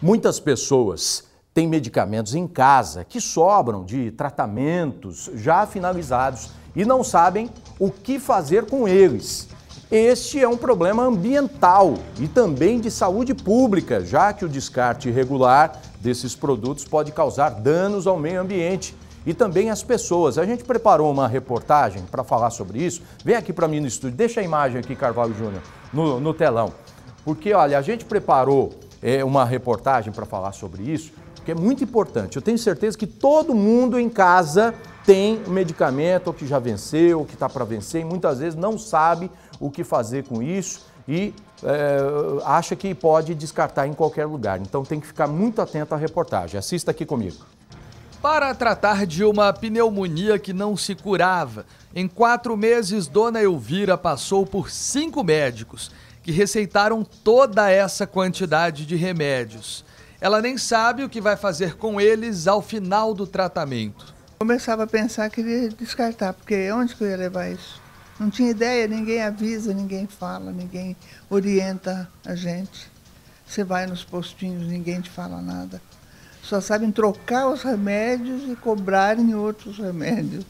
Muitas pessoas têm medicamentos em casa que sobram de tratamentos já finalizados e não sabem o que fazer com eles. Este é um problema ambiental e também de saúde pública, já que o descarte irregular desses produtos pode causar danos ao meio ambiente e também às pessoas. A gente preparou uma reportagem para falar sobre isso. Vem aqui para mim no estúdio, deixa a imagem aqui, Carvalho Júnior, no, no telão. Porque, olha, a gente preparou é, uma reportagem para falar sobre isso, porque é muito importante. Eu tenho certeza que todo mundo em casa tem medicamento ou que já venceu, ou que está para vencer, e muitas vezes não sabe o que fazer com isso e é, acha que pode descartar em qualquer lugar. Então tem que ficar muito atento à reportagem. Assista aqui comigo. Para tratar de uma pneumonia que não se curava, em quatro meses, Dona Elvira passou por cinco médicos que receitaram toda essa quantidade de remédios. Ela nem sabe o que vai fazer com eles ao final do tratamento. Começava a pensar que ia descartar, porque onde que eu ia levar isso? Não tinha ideia, ninguém avisa, ninguém fala, ninguém orienta a gente. Você vai nos postinhos, ninguém te fala nada. Só sabem trocar os remédios e cobrarem outros remédios.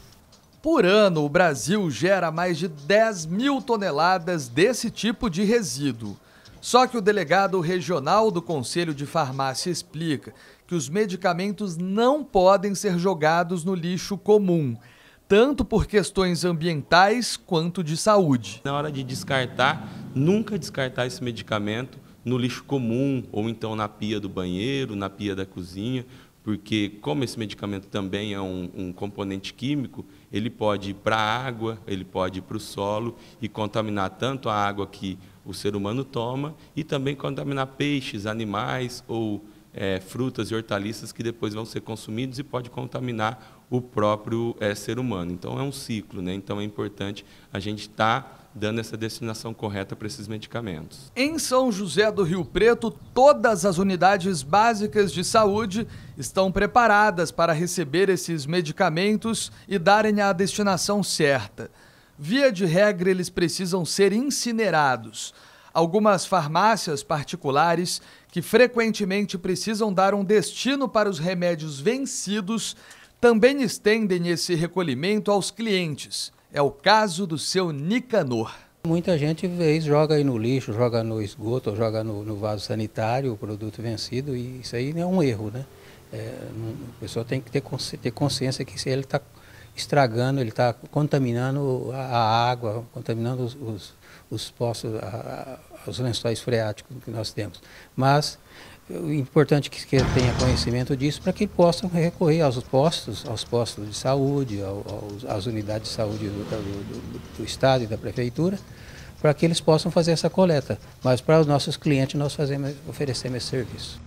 Por ano, o Brasil gera mais de 10 mil toneladas desse tipo de resíduo. Só que o delegado regional do Conselho de Farmácia explica que os medicamentos não podem ser jogados no lixo comum, tanto por questões ambientais quanto de saúde. Na hora de descartar, nunca descartar esse medicamento no lixo comum ou então na pia do banheiro, na pia da cozinha, porque como esse medicamento também é um, um componente químico, ele pode ir para a água, ele pode ir para o solo e contaminar tanto a água que o ser humano toma e também contaminar peixes, animais ou é, frutas e hortaliças que depois vão ser consumidos e pode contaminar o próprio é, ser humano. Então é um ciclo, né? então é importante a gente estar tá dando essa destinação correta para esses medicamentos. Em São José do Rio Preto, todas as unidades básicas de saúde estão preparadas para receber esses medicamentos e darem a destinação certa. Via de regra, eles precisam ser incinerados. Algumas farmácias particulares que frequentemente precisam dar um destino para os remédios vencidos também estendem esse recolhimento aos clientes. É o caso do seu Nicanor. Muita gente vez joga aí no lixo, joga no esgoto, joga no, no vaso sanitário o produto vencido e isso aí é um erro, né? É, a pessoa tem que ter, ter consciência que se ele está estragando, ele está contaminando a, água, contaminando os, os, os poços, a, a, os lençóis freáticos que nós temos. Mas o importante que ele tenha conhecimento disso para que possam recorrer aos postos, aos postos de saúde, aos, às unidades de saúde do, do, do, Estado e da Prefeitura, para que eles possam fazer essa coleta. Mas para os nossos clientes nós fazemos, oferecemos esse serviço.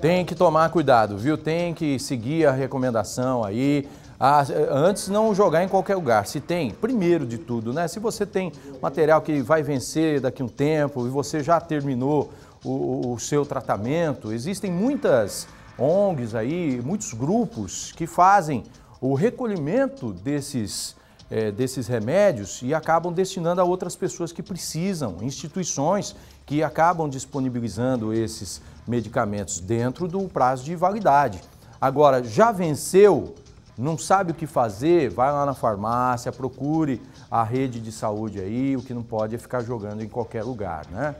Tem que tomar cuidado, viu? Tem que seguir a recomendação aí. Ah, antes não jogar em qualquer lugar. Se tem, primeiro de tudo, né? Se você tem material que vai vencer daqui a um tempo e você já terminou o, o seu tratamento. Existem muitas ONGs aí, muitos grupos que fazem o recolhimento desses, é, desses remédios e acabam destinando a outras pessoas que precisam, instituições que acabam disponibilizando esses medicamentos dentro do prazo de validade. Agora, já venceu, não sabe o que fazer, vai lá na farmácia, procure a rede de saúde aí, o que não pode é ficar jogando em qualquer lugar, né?